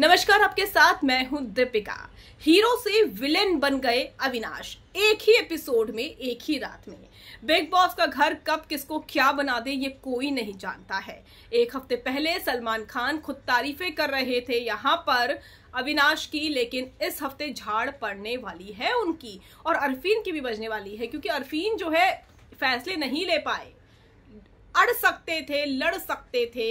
नमस्कार आपके साथ मैं हूं दीपिका हीरो से विलेन बन गए अविनाश एक ही एपिसोड में एक ही रात में बिग बॉस का घर कब किसको क्या बना दे ये कोई नहीं जानता है एक हफ्ते पहले सलमान खान खुद तारीफें कर रहे थे यहाँ पर अविनाश की लेकिन इस हफ्ते झाड़ पड़ने वाली है उनकी और अरफीन की भी बजने वाली है क्योंकि अरफीन जो है फैसले नहीं ले पाए अड़ सकते थे लड़ सकते थे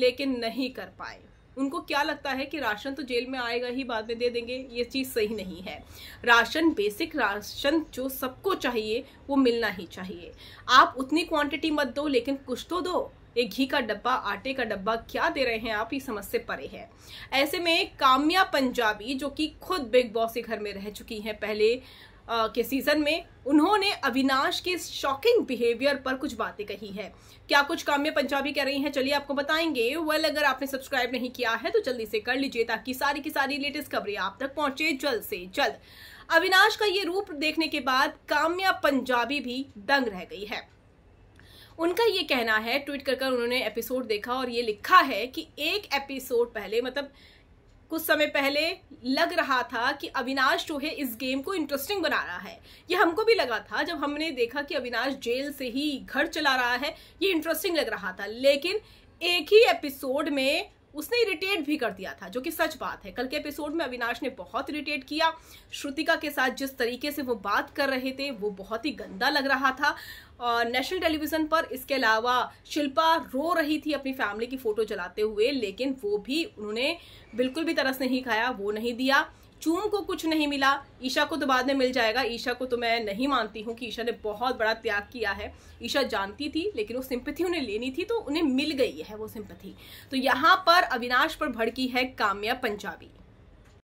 लेकिन नहीं कर पाए उनको क्या लगता है कि राशन तो जेल में आएगा ही बाद में दे देंगे ये चीज़ सही नहीं है राशन बेसिक राशन जो सबको चाहिए वो मिलना ही चाहिए आप उतनी क्वांटिटी मत दो लेकिन कुछ तो दो एक घी का डब्बा आटे का डब्बा क्या दे रहे हैं आप ये समझ से परे है ऐसे में काम्या पंजाबी जो कि खुद बिग बॉस के घर में रह चुकी हैं पहले आ, के सीज़न में उन्होंने अविनाश के शॉकिंग बिहेवियर पर कुछ बातें कही है क्या कुछ काम्य पंजाबी कह रही हैं चलिए आपको बताएंगे वेल अगर आपने सब्सक्राइब नहीं किया है तो जल्दी से कर लीजिए ताकि सारी की सारी लेटेस्ट खबरें आप तक पहुंचे जल्द से जल्द अविनाश का ये रूप देखने के बाद काम्या पंजाबी भी दंग रह गई है उनका ये कहना है ट्वीट कर कर उन्होंने एपिसोड देखा और ये लिखा है कि एक एपिसोड पहले मतलब कुछ समय पहले लग रहा था कि अविनाश जो है इस गेम को इंटरेस्टिंग बना रहा है ये हमको भी लगा था जब हमने देखा कि अविनाश जेल से ही घर चला रहा है ये इंटरेस्टिंग लग रहा था लेकिन एक ही एपिसोड में उसने इरिटेट भी कर दिया था जो कि सच बात है कल के एपिसोड में अविनाश ने बहुत इरिटेट किया श्रुतिका के साथ जिस तरीके से वो बात कर रहे थे वो बहुत ही गंदा लग रहा था और नेशनल टेलीविज़न पर इसके अलावा शिल्पा रो रही थी अपनी फैमिली की फ़ोटो जलाते हुए लेकिन वो भी उन्होंने बिल्कुल भी तरस नहीं खाया वो नहीं दिया चूम को कुछ नहीं मिला ईशा को तो बाद में मिल जाएगा ईशा को तो मैं नहीं मानती हूँ कि ईशा ने बहुत बड़ा त्याग किया है ईशा जानती थी लेकिन वो सिंपथी उन्हें लेनी थी तो उन्हें मिल गई है वो सिंपथी तो यहाँ पर अविनाश पर भड़की है काम्या पंजाबी